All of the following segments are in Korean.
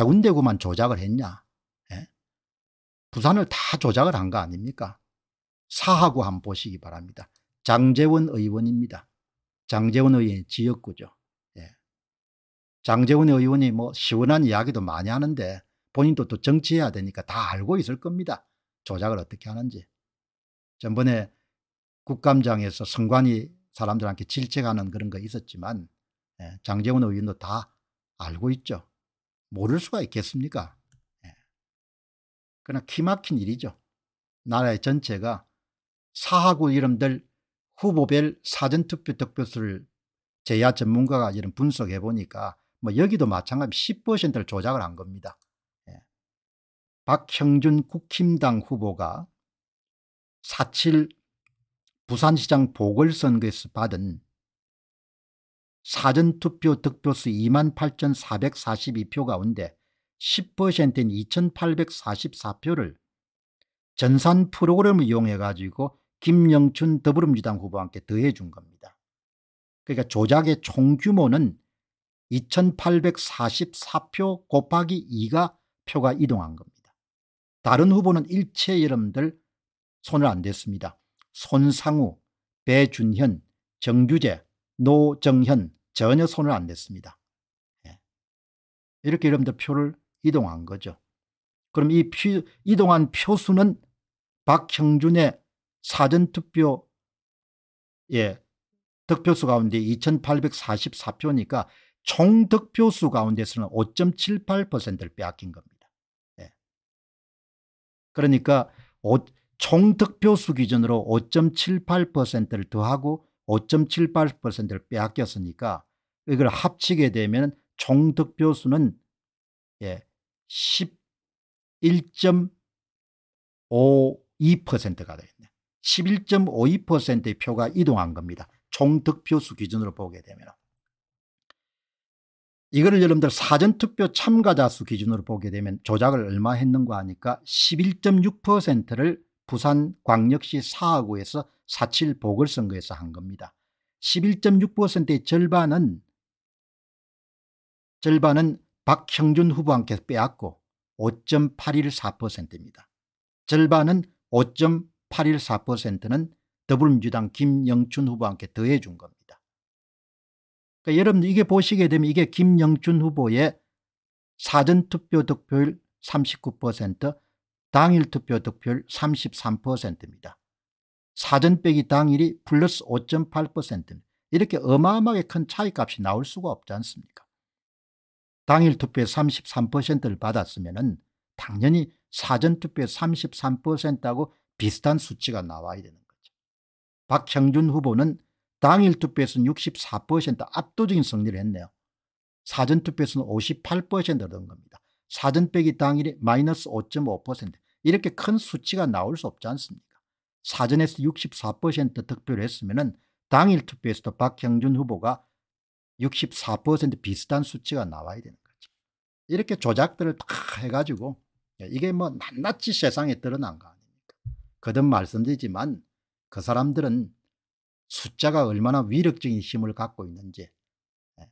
세군대구만 조작을 했냐. 예? 부산을 다 조작을 한 거 아닙니까? 사하고 한번 보시기 바랍니다. 장재원 의원입니다. 장재원 의원이 지역구죠. 예. 장재원 의원이 뭐 시원한 이야기도 많이 하는데 본인도 또 정치해야 되니까 다 알고 있을 겁니다. 조작을 어떻게 하는지. 전번에 국감장에서 선관이 사람들한테 질책하는 그런 거 있었지만 예, 장재원 의원도 다 알고 있죠. 모를 수가 있겠습니까? 예. 그러나 기막힌 일이죠. 나라의 전체가 사하구 이름들 후보별 사전투표 득표수를 제야 전문가가 이런 분석해 보니까 뭐 여기도 마찬가지 10%를 조작을 한 겁니다. 예. 박형준 국힘당 후보가 4.7 부산시장 보궐선거에서 받은 사전투표 득표수 28,442표 가운데 10%인 2,844표를 전산 프로그램을 이용해 가지고 김영춘 더불어민주당 후보와 함께 더해 준 겁니다. 그러니까 조작의 총규모는 2844표 곱하기 2가 표가 이동한 겁니다. 다른 후보는 일체 여러분들 손을 안 댔습니다. 손상우, 배준현, 정규재, 노정현 전혀 손을 안댔습니다 예. 이렇게 여러분들 표를 이동한 거죠. 그럼 이 피, 이동한 표수는 박형준의 사전투표 예, 득표수 가운데 2844표니까 총 득표수 가운데서는 5.78%를 빼앗긴 겁니다. 예. 그러니까 오, 총 득표수 기준으로 5.78%를 더하고 5.78%를 빼앗겼으니까 이걸 합치게 되면 총 득표수는 예, 11.52%가 되겠네. 11.52%의 표가 이동한 겁니다. 총 득표수 기준으로 보게 되면. 이거를 여러분들 사전투표 참가자 수 기준으로 보게 되면 조작을 얼마 했는가 하니까 11.6%를 부산광역시 사하구에서 4.7 보궐선거에서 한 겁니다. 11.6%의 절반은 절반은 박형준 후보한테 빼앗고 5.814%입니다. 절반은 5.814%는 더불어민주당 김영춘 후보한테 더해준 겁니다. 그러니까 여러분 이게 보시게 되면 이게 김영춘 후보의 사전투표 득표율 39%, 당일 투표 득표율 33%입니다. 사전 빼기 당일이 플러스 5.8%입니다. 이렇게 어마어마하게 큰 차이값이 나올 수가 없지 않습니까? 당일 투표의 33%를 받았으면 당연히 사전투표의 33%하고 비슷한 수치가 나와야 되는 거죠. 박형준 후보는 당일 투표에서는 64% 압도적인 승리를 했네요. 사전투표에서는 58%를 얻은 겁니다. 사전 빼기 당일에 마이너스 5.5% 이렇게 큰 수치가 나올 수 없지 않습니까? 사전에서 64% 득표를 했으면 당일 투표에서도 박형준 후보가 64% 비슷한 수치가 나와야 되는 거죠. 이렇게 조작들을 다 해가지고 예, 이게 뭐 낱낱이 세상에 드러난 거 아닙니까? 거듭 말씀드리지만 그 사람들은 숫자가 얼마나 위력적인 힘을 갖고 있는지 예,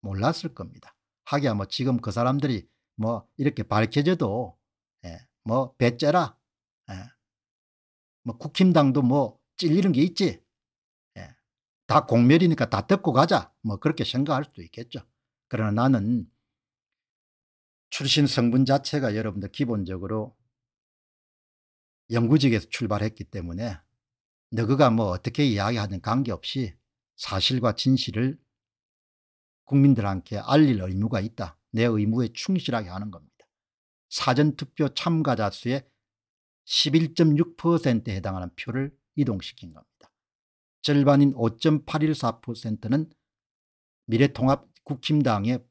몰랐을 겁니다. 하기야 뭐 지금 그 사람들이 뭐 이렇게 밝혀져도 예, 뭐 배째라 예, 뭐 국힘당도 뭐 찔리는 게 있지 예, 다 공멸이니까 다 덮고 가자 뭐 그렇게 생각할 수도 있겠죠 그러나 나는 출신 성분 자체가 여러분들 기본적으로 연구직에서 출발했기 때문에 너그가 뭐 어떻게 이야기하든 관계없이 사실과 진실을 국민들한테 알릴 의무가 있다. 내 의무에 충실하게 하는 겁니다. 사전투표 참가자 수의 11.6%에 해당하는 표를 이동시킨 겁니다. 절반인 5.814%는 미래통합 국힘당의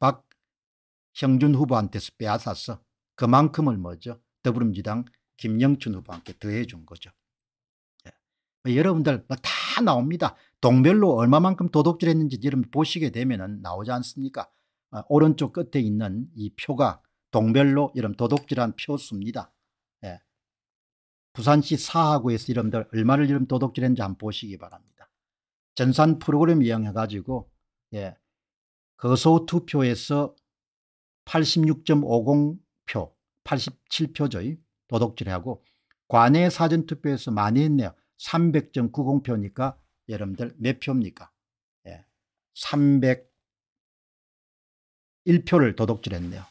박형준 후보한테서 빼앗아서 그만큼을 뭐죠? 더불어민주당 김영춘 후보한테 더해 준 거죠. 예. 뭐 여러분들 다 나옵니다. 동별로 얼마만큼 도둑질했는지 여러분 보시게 되면 나오지 않습니까? 어, 오른쪽 끝에 있는 이 표가 동별로 이런 도둑질한 표수입니다. 예. 부산시 사하구에서 이름들 얼마를 이름 도둑질했는지 한번 보시기 바랍니다. 전산 프로그램 이용해가지고 예. 거소 투표에서 86.50표, 87표죠. 도둑질하고 관내 사전투표에서 많이 했네요. 300.90표니까 여러분들 몇 표입니까? 예. 300 1표를 도둑질했네요.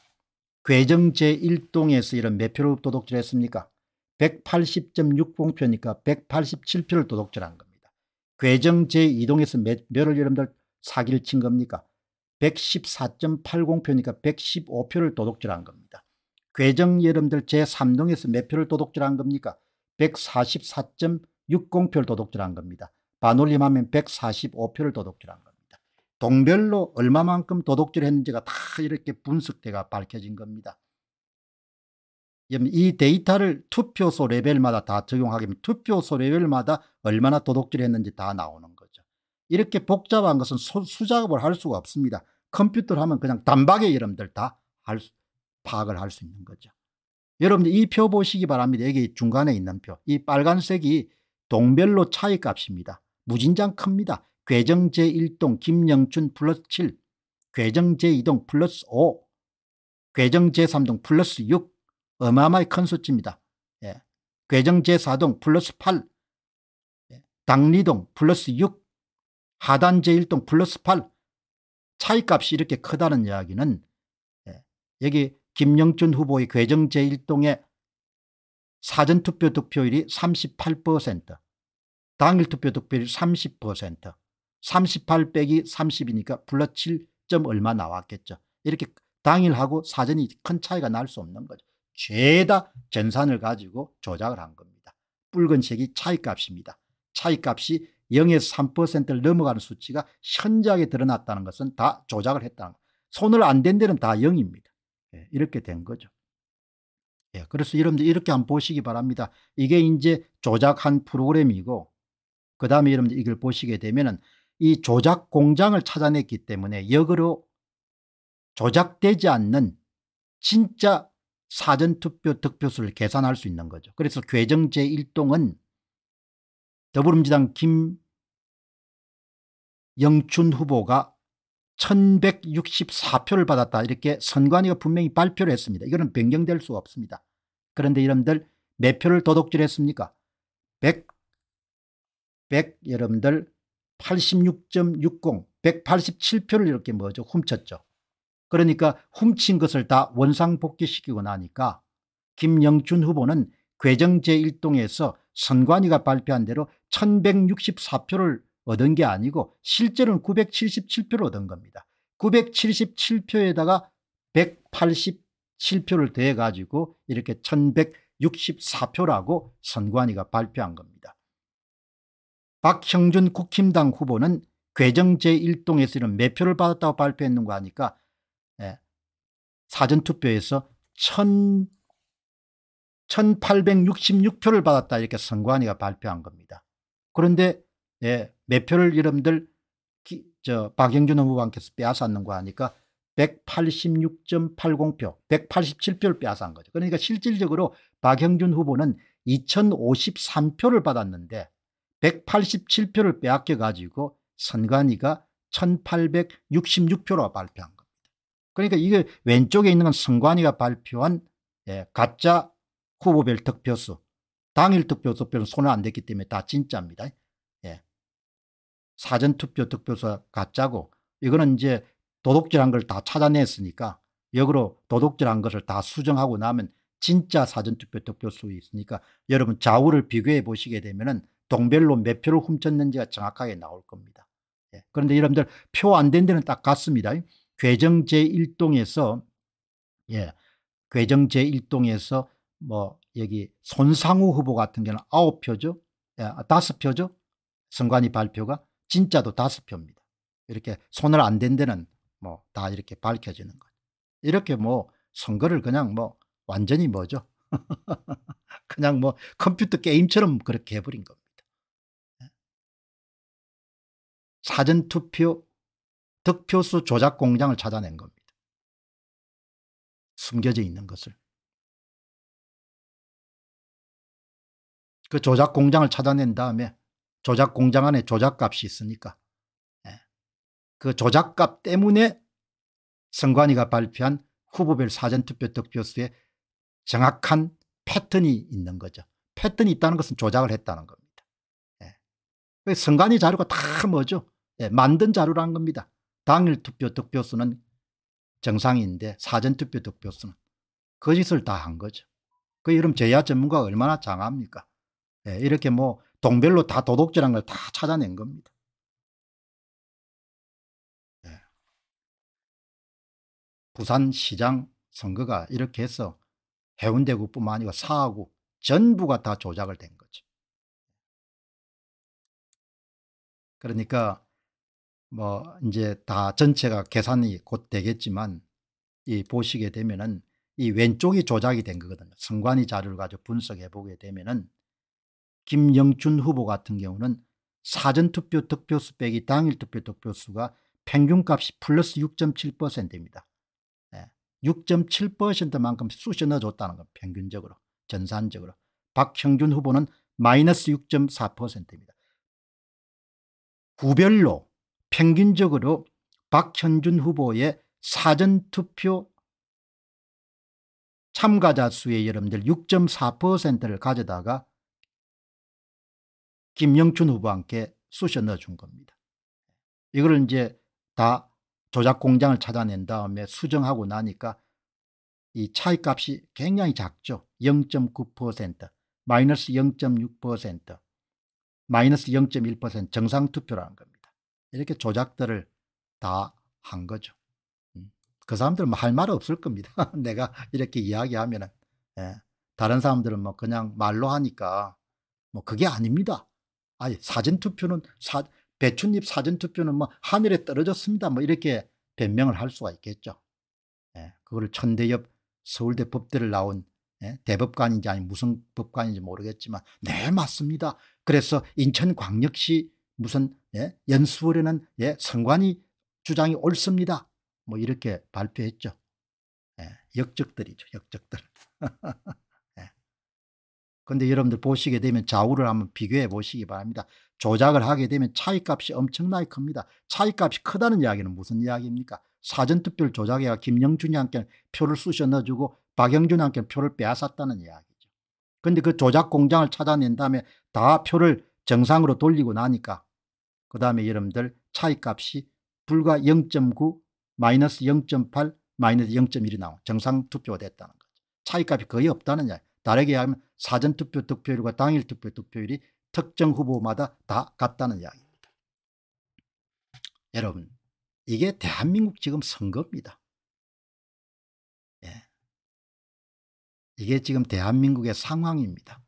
괴정 제1동에서 이런 몇 표를 도둑질했습니까? 180.60표니까 187표를 도둑질한 겁니다. 괴정 제2동에서 몇 표를 여러분들 사기를 친 겁니까? 114.80표니까 115표를 도둑질한 겁니다. 괴정 여러분들 제3동에서 몇 표를 도둑질한 겁니까? 144.60표를 도둑질한 겁니다. 반올림하면 145표를 도둑질한 겁니다. 동별로 얼마만큼 도둑질했는지가 다 이렇게 분석돼가 밝혀진 겁니다. 이 데이터를 투표소 레벨마다 다 적용하게 되면 투표소 레벨마다 얼마나 도둑질했는지 다 나오는 거죠. 이렇게 복잡한 것은 소, 수작업을 할 수가 없습니다. 컴퓨터를 하면 그냥 단박에 여러분들 다 할, 파악을 할 수 있는 거죠. 여러분들 이 표 보시기 바랍니다. 여기 중간에 있는 표. 이 빨간색이 동별로 차이값입니다. 무진장 큽니다. 궤정 제1동 김영춘 플러스 7, 궤정 제2동 플러스 5, 궤정 제3동 플러스 6어마어마한큰 수치입니다. 예. 궤정 제4동 플러스 8, 예. 당리동 플러스 6, 하단 제1동 플러스 8 차이값이 이렇게 크다는 이야기는 예. 여기 김영춘 후보의 궤정 제1동의 사전투표 득표율이 38%, 당일투표 득표율이 30%, 38 빼기 30이니까 플러스 7점 얼마 나왔겠죠. 이렇게 당일하고 사전이 큰 차이가 날 수 없는 거죠. 죄다 전산을 가지고 조작을 한 겁니다. 붉은 색이 차이값입니다. 차이값이 0에서 3%를 넘어가는 수치가 현저하게 드러났다는 것은 다 조작을 했다는 거 손을 안 댄 데는 다 0입니다. 예, 이렇게 된 거죠. 예, 그래서 여러분들 이렇게 한번 보시기 바랍니다. 이게 이제 조작한 프로그램이고 그 다음에 여러분들 이걸 보시게 되면 은이 조작 공장을 찾아냈기 때문에 역으로 조작되지 않는 진짜 사전투표 득표수를 계산할 수 있는 거죠. 그래서 괴정 제1동은 더불어민주당 김영춘 후보가 1164표를 받았다 이렇게 선관위가 분명히 발표를 했습니다. 이거는 변경될 수 없습니다. 그런데 여러분들 몇 표를 도둑질했습니까? 100, 100 여러분들 86.60 187표를 이렇게 뭐죠 훔쳤죠. 그러니까 훔친 것을 다 원상복귀시키고 나니까 김영춘 후보는 괴정 제1동에서 선관위가 발표한 대로 1164표를 얻은 게 아니고 실제로는 977표를 얻은 겁니다. 977표에다가 187표를 더해가지고 이렇게 1164표라고 선관위가 발표한 겁니다. 박형준 국힘당 후보는 괴정 제1동에서 이런 매표를 받았다고 발표했는가 하니까 예. 사전투표에서 1 1866표를 받았다 이렇게 선관위가 발표한 겁니다. 그런데 예, 매표를 여러분들 기, 저박형준후보한테서 빼앗았는거 하니까 186.80표 187표를 빼앗은 거죠. 그러니까 실질적으로 박형준 후보는 2053표를 받았는데 187표를 빼앗겨가지고 선관위가 1866표로 발표한 겁니다. 그러니까 이게 왼쪽에 있는 건 선관위가 발표한 예, 가짜 후보별 득표수 당일 득표 수표는 손을 안 댔기 때문에 다 진짜입니다. 예. 사전투표 득표수가 가짜고 이거는 이제 도둑질한 걸 다 찾아냈으니까 역으로 도둑질한 것을 다 수정하고 나면 진짜 사전투표 득표수 있으니까 여러분 좌우를 비교해 보시게 되면 은 동별로 몇 표를 훔쳤는지가 정확하게 나올 겁니다. 예. 그런데 여러분들 표 안 된 데는 딱 같습니다. 괴정 제1동에서 예. 괴정 제1동에서 뭐 여기 손상우 후보 같은 경우는 9표죠. 예, 5표죠. 아, 선관위 발표가 진짜도 5표입니다. 이렇게 손을 안댄 데는 뭐 다 이렇게 밝혀지는 거죠. 이렇게 뭐 선거를 그냥 뭐 완전히 뭐죠. 그냥 뭐 컴퓨터 게임처럼 그렇게 해버린 겁니다. 사전투표 득표수 조작 공장을 찾아낸 겁니다. 숨겨져 있는 것을. 그 조작 공장을 찾아낸 다음에 조작 공장 안에 조작값이 있으니까 예, 그 조작값 때문에 선관위가 발표한 후보별 사전투표 득표수에 정확한 패턴이 있는 거죠. 패턴이 있다는 것은 조작을 했다는 겁니다. 예. 그 선관위 자료가 다 뭐죠? 예, 만든 자료라는 겁니다. 당일 투표 득표수는 정상인데 사전투표 득표수는 거짓을 다 한 거죠. 그 이름 제야 전문가가 얼마나 장합니까? 예, 이렇게 뭐 동별로 다도덕질한걸 다 찾아낸 겁니다. 예. 부산시장 선거가 이렇게 해서 해운대구뿐만 아니고 사하구 전부가 다 조작을 된 거죠. 그러니까 뭐 이제 다 전체가 계산이 곧 되겠지만 이 보시게 되면은 이 왼쪽이 조작이 된 거거든요. 선관위 자료를 가지고 분석해 보게 되면은 김영춘 후보 같은 경우는 사전투표 득표수 빼기 당일 투표 득표수가 평균값이 플러스 6.7%입니다. 6.7%만큼 예, 쑤셔 넣어줬다는 건 평균적으로 전산적으로 박형준 후보는 마이너스 6.4%입니다. 구별로 평균적으로 박현준 후보의 사전투표 참가자 수의 여러분들 6.4%를 가져다가 김영춘 후보와 함께 쑤셔 넣어준 겁니다. 이걸 이제 다 조작 공장을 찾아낸 다음에 수정하고 나니까 이 차이값이 굉장히 작죠. 0.9% 마이너스 0.6% 마이너스 0.1% 정상투표라는 겁니다. 이렇게 조작들을 다 한 거죠. 음, 그 사람들은 뭐 할말 없을 겁니다. 내가 이렇게 이야기하면은 예. 다른 사람들은 뭐 그냥 말로 하니까 뭐 그게 아닙니다. 아니 사전 투표는 사, 배춧잎 사전 투표는 뭐 하늘에 떨어졌습니다. 뭐 이렇게 변명을 할 수가 있겠죠. 예. 그거를 천대엽 서울대 법대를 나온 예? 대법관인지 아니 무슨 법관인지 모르겠지만 네 맞습니다. 그래서 인천광역시 무슨 예? 연수하에는 예? 선관위 주장이 옳습니다. 뭐 이렇게 발표했죠. 예, 역적들이죠. 역적들. 그런데 예. 여러분들 보시게 되면 좌우를 한번 비교해 보시기 바랍니다. 조작을 하게 되면 차이값이 엄청나게 큽니다. 차이값이 크다는 이야기는 무슨 이야기입니까? 사전투표를 조작해가 김영준이 한께 표를 쑤셔 넣어주고 박영준이 한께 표를 빼앗았다는 이야기죠. 그런데 그 조작 공장을 찾아낸 다음에 다 표를 정상으로 돌리고 나니까 그 다음에 여러분들 차이값이 불과 0.9 마이너스 0.8 마이너스 0.1이 나오고 정상 투표가 됐다는 거죠. 차이값이 거의 없다는 야 다르게 하면 사전투표 득표율과 당일 투표 득표율이 특정 후보마다 다 같다는 이야기입니다. 여러분 이게 대한민국 지금 선거입니다. 예. 이게 지금 대한민국의 상황입니다.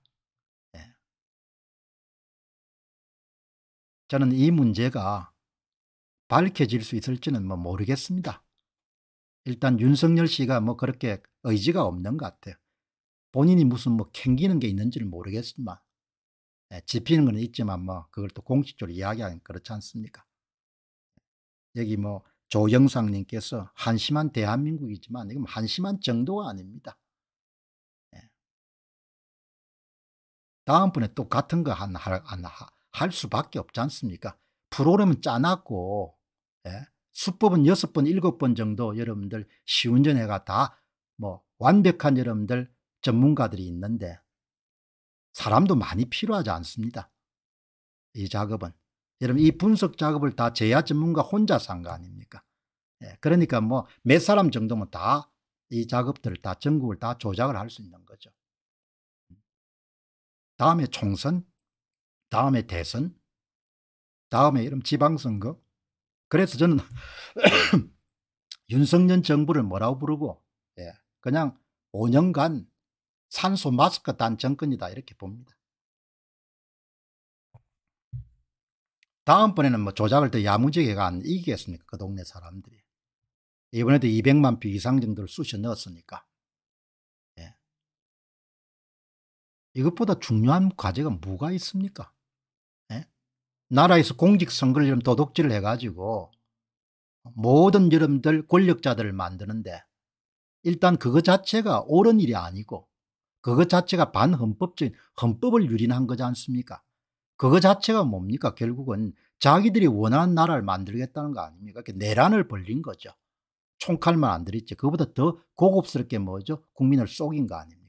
저는 이 문제가 밝혀질 수 있을지는 뭐 모르겠습니다. 일단 윤석열 씨가 뭐 그렇게 의지가 없는 것 같아요. 본인이 무슨 뭐 캥기는 게 있는지를 모르겠지만 예, 지피는 건 있지만 뭐 그걸 또 공식적으로 이야기하긴 그렇지 않습니까? 여기 뭐 조영상님께서 한심한 대한민국이지만 이건 한심한 정도가 아닙니다. 예. 다음 번에 또 같은 거 한, 한, 한, 할 수밖에 없지 않습니까? 프로그램은 짜놨고 예? 수법은 6번7번 정도 여러분들 시운전해가다 뭐 완벽한 여러분들 전문가들이 있는데 사람도 많이 필요하지 않습니다. 이 작업은. 여러분 이 분석 작업을 다 제야 전문가 혼자산 거 아닙니까? 예, 그러니까 뭐 몇 사람 정도면 다 이 작업들을 다 전국을 다 조작을 할 수 있는 거죠. 다음에 총선 다음에 대선, 다음에 이런 지방선거. 그래서 저는 윤석열 정부를 뭐라고 부르고 예, 그냥 5년간 산소 마스크 단 정권이다 이렇게 봅니다. 다음번에는 뭐 조작을 더 야무지게 가안 이기겠습니까 그 동네 사람들이. 이번에도 200만 표 이상 정도를 쑤셔 넣었으니까. 예. 이것보다 중요한 과제가 뭐가 있습니까? 나라에서 공직선거를 이런 도둑질을 해가지고 모든 여러분들 권력자들을 만드는데 일단 그것 자체가 옳은 일이 아니고 그것 자체가 반헌법적인 헌법을 유린한 거지 않습니까? 그거 자체가 뭡니까? 결국은 자기들이 원하는 나라를 만들겠다는 거 아닙니까? 내란을 벌린 거죠. 총칼만 안 들였지. 그보다 더 고급스럽게 뭐죠? 국민을 속인 거 아닙니까?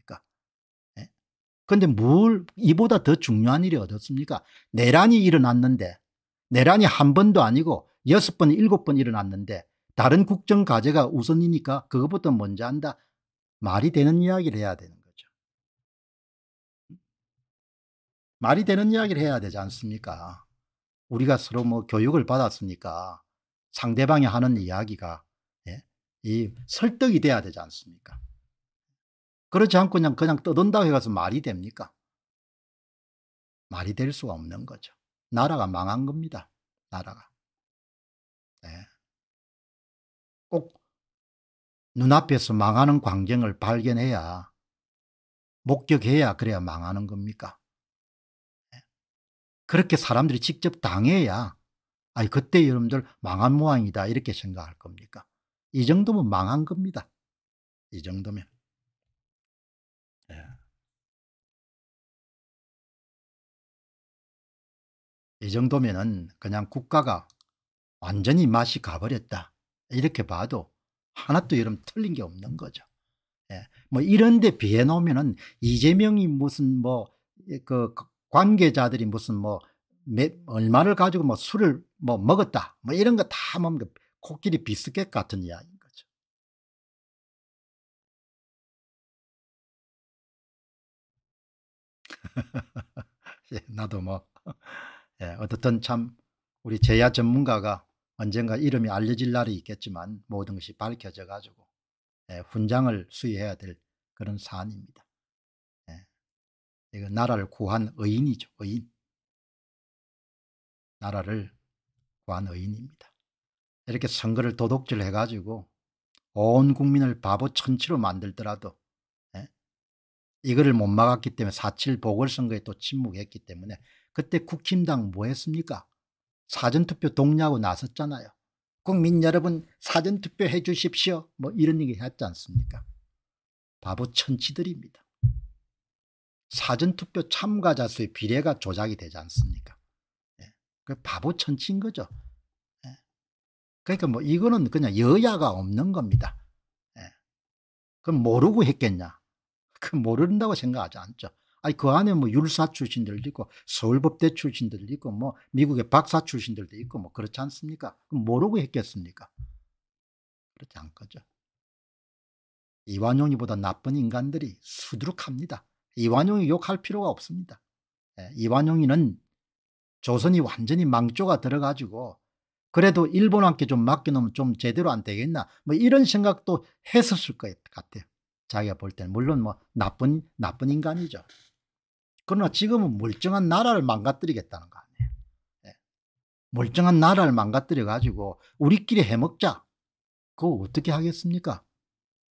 근데 뭘 이보다 더 중요한 일이 어떻습니까? 내란이 일어났는데 내란이 한 번도 아니고 여섯 번 일곱 번 일어났는데 다른 국정과제가 우선이니까 그것부터 먼저 한다. 말이 되는 이야기를 해야 되는 거죠. 말이 되는 이야기를 해야 되지 않습니까? 우리가 서로 뭐 교육을 받았으니까 상대방이 하는 이야기가 예? 이 설득이 돼야 되지 않습니까? 그렇지 않고 그냥, 그냥 떠든다고 해서 말이 됩니까? 말이 될 수가 없는 거죠. 나라가 망한 겁니다. 나라가. 네. 꼭 눈앞에서 망하는 광경을 발견해야 목격해야 그래야 망하는 겁니까? 예. 그렇게 사람들이 직접 당해야 아니 그때 여러분들 망한 모양이다 이렇게 생각할 겁니까? 이 정도면 망한 겁니다. 이 정도면. 이 정도면은 그냥 국가가 완전히 맛이 가버렸다. 이렇게 봐도 하나도 여름 틀린 게 없는 거죠. 예. 뭐 이런 데 비해 놓으면은 이재명이 무슨 뭐 그 관계자들이 무슨 뭐 몇, 얼마를 가지고 뭐 술을 뭐 먹었다. 뭐 이런 거다뭐 코끼리 비스켓 같은 이야기인 거죠. 예, 나도 뭐 예, 어떻든 참 우리 제야 전문가가 언젠가 이름이 알려질 날이 있겠지만 모든 것이 밝혀져 가지고 예, 훈장을 수여해야 될 그런 사안입니다. 예, 이거 나라를 구한 의인이죠. 의인. 나라를 구한 의인입니다. 이렇게 선거를 도둑질 해가지고 온 국민을 바보 천치로 만들더라도 예, 이거를 못 막았기 때문에 4.7 보궐선거에 또 침묵했기 때문에 그때 국힘당 뭐 했습니까? 사전투표 동의하고 나섰잖아요. 국민 여러분 사전투표 해 주십시오. 뭐 이런 얘기 했지 않습니까? 바보 천치들입니다. 사전투표 참가자 수의 비례가 조작이 되지 않습니까? 예. 그 바보 천치인 거죠. 예. 그러니까 뭐 이거는 그냥 여야가 없는 겁니다. 예. 그럼 모르고 했겠냐? 그 모른다고 생각하지 않죠. 아니 그 안에 뭐 율사 출신들도 있고 서울법대 출신들도 있고 뭐 미국의 박사 출신들도 있고 뭐 그렇지 않습니까? 모르고 했겠습니까? 그렇지 않거죠. 이완용이보다 나쁜 인간들이 수두룩합니다. 이완용이 욕할 필요가 없습니다. 예, 이완용이는 조선이 완전히 망조가 들어가지고 그래도 일본한테 좀 맡겨놓으면 좀 제대로 안 되겠나 뭐 이런 생각도 했었을 것 같아요. 자기가 볼 때는 물론 뭐 나쁜 나쁜 인간이죠. 그러나 지금은 멀쩡한 나라를 망가뜨리겠다는 거 아니에요. 네. 멀쩡한 나라를 망가뜨려가지고 우리끼리 해먹자. 그거 어떻게 하겠습니까?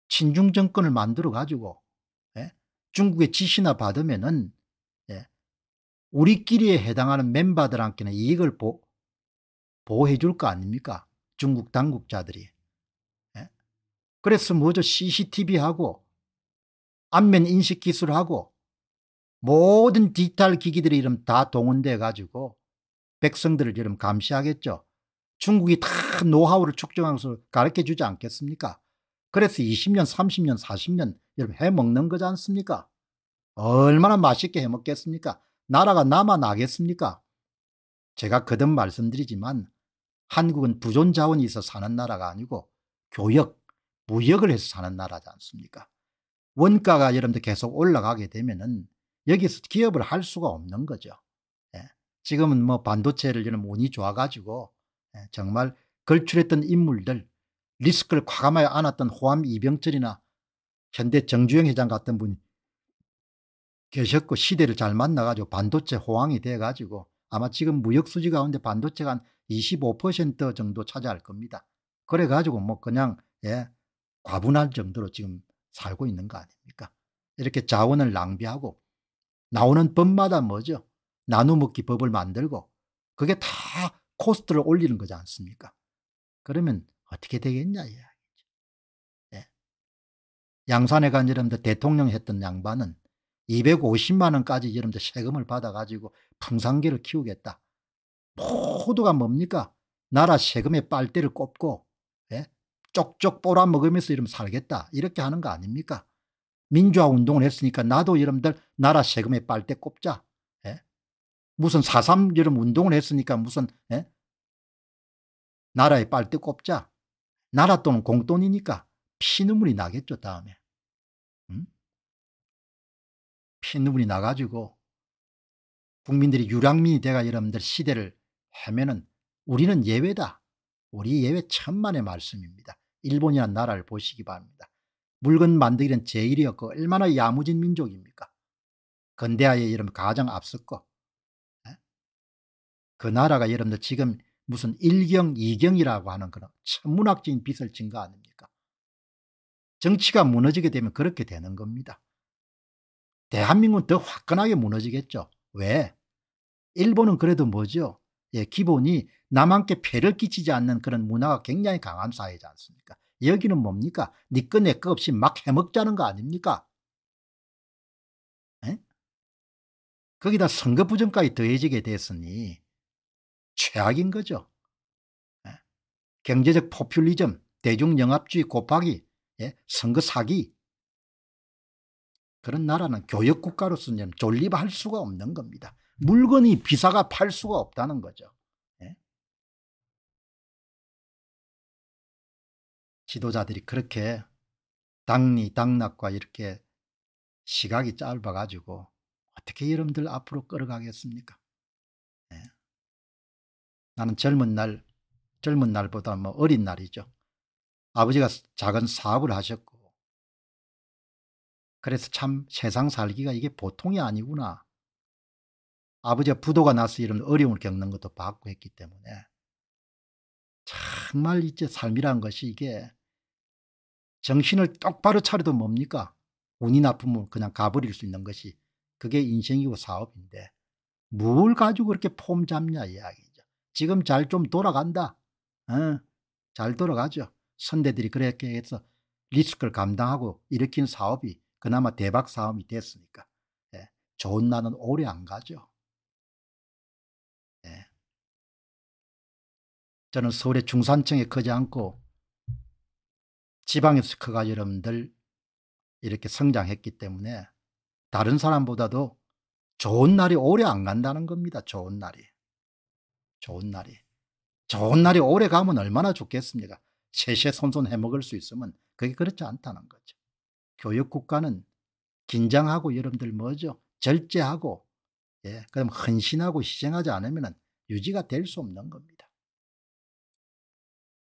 친중 정권을 만들어가지고 네. 예, 중국의 지시나 받으면은 네. 우리끼리에 해당하는 멤버들한테는 이익을 보, 보호해 줄거 아닙니까? 중국 당국자들이. 그래서 뭐죠? CCTV하고 안면 인식 기술하고 모든 디지털 기기들의 이름 다 동원돼 가지고 백성들을 이름 감시하겠죠. 중국이 다 노하우를 축적하면서 가르쳐 주지 않겠습니까? 그래서 20년, 30년, 40년 여러분 해먹는 거지 않습니까? 얼마나 맛있게 해먹겠습니까? 나라가 남아나겠습니까? 제가 거듭 말씀드리지만 한국은 부존자원이 있어 사는 나라가 아니고 교역, 무역을 해서 사는 나라지 않습니까? 원가가 여러분들 계속 올라가게 되면 은 여기서 기업을 할 수가 없는 거죠. 예. 지금은 뭐 반도체를 이런 운이 좋아가지고 예. 정말 걸출했던 인물들 리스크를 과감하게 안았던 호암 이병철이나 현대 정주영 회장 같은 분이 계셨고 시대를 잘 만나가지고 반도체 호황이 돼가지고 아마 지금 무역수지 가운데 반도체가 한 25% 정도 차지할 겁니다. 그래가지고 뭐 그냥 예, 과분할 정도로 지금 살고 있는 거 아닙니까? 이렇게 자원을 낭비하고 나오는 법마다 뭐죠? 나누먹기 법을 만들고 그게 다 코스트를 올리는 거지 않습니까? 그러면 어떻게 되겠냐 이야기죠. 네. 양산에 간 여러분들 대통령 했던 양반은 250만 원까지 여러분들 세금을 받아가지고 풍산기를 키우겠다. 모두가 뭡니까? 나라 세금의 빨대를 꼽고 예? 쪽쪽 뽑아먹으면서 이러면 살겠다. 이렇게 하는 거 아닙니까? 민주화 운동을 했으니까 나도 여러분들 나라 세금에 빨대 꼽자. 예? 무슨 4.3 여름 운동을 했으니까 무슨 예? 나라에 빨대 꼽자. 나라 돈은 공돈이니까 피눈물이 나겠죠 다음에. 음? 피눈물이 나가지고 국민들이 유랑민이 돼가 여러분들 시대를 헤매는 우리는 예외다. 우리 예외 천만의 말씀입니다. 일본이란 나라를 보시기 바랍니다. 물건 만들기는 제일이었고 얼마나 야무진 민족입니까? 근대화에 여러분 가장 앞섰고 에? 그 나라가 여러분들 지금 무슨 일경이경이라고 하는 그런 천문학적인 빛을 진 거 아닙니까? 정치가 무너지게 되면 그렇게 되는 겁니다. 대한민국은 더 화끈하게 무너지겠죠. 왜? 일본은 그래도 뭐죠? 예, 기본이 남한테 폐를 끼치지 않는 그런 문화가 굉장히 강한 사회지 않습니까? 여기는 뭡니까? 니꺼 네 내꺼 없이 막 해먹자는 거 아닙니까? 에? 거기다 선거 부정까지 더해지게 됐으니 최악인 거죠. 에? 경제적 포퓰리즘, 대중영합주의 곱하기, 예? 선거 사기 그런 나라는 교역국가로서는 존립할 수가 없는 겁니다. 물건이 비싸가 팔 수가 없다는 거죠. 지도자들이 그렇게 당리 당락과 이렇게 시각이 짧아가지고 어떻게 여러분들 앞으로 끌어가겠습니까? 네. 나는 젊은 날, 젊은 날보다 뭐 어린 날이죠. 아버지가 작은 사업을 하셨고 그래서 참 세상 살기가 이게 보통이 아니구나. 아버지가 부도가 나서 이런 어려움을 겪는 것도 받고 했기 때문에 정말 이제 삶이란 것이 이게 정신을 똑바로 차려도 뭡니까? 운이 나쁘면 그냥 가버릴 수 있는 것이 그게 인생이고 사업인데 뭘 가지고 그렇게 폼 잡냐 이야기죠. 지금 잘 좀 돌아간다. 어, 잘 돌아가죠. 선대들이 그렇게 해서 리스크를 감당하고 일으킨 사업이 그나마 대박 사업이 됐으니까 예, 좋은 날은 오래 안 가죠. 예. 저는 서울의 중산층에 크지 않고 지방에서 커가 여러분들 이렇게 성장했기 때문에 다른 사람보다도 좋은 날이 오래 안 간다는 겁니다. 좋은 날이. 좋은 날이. 좋은 날이 오래 가면 얼마나 좋겠습니까? 세세 손손 해먹을 수 있으면 그게 그렇지 않다는 거죠. 교육국가는 긴장하고 여러분들 뭐죠? 절제하고 예, 그럼 헌신하고 희생하지 않으면 유지가 될 수 없는 겁니다.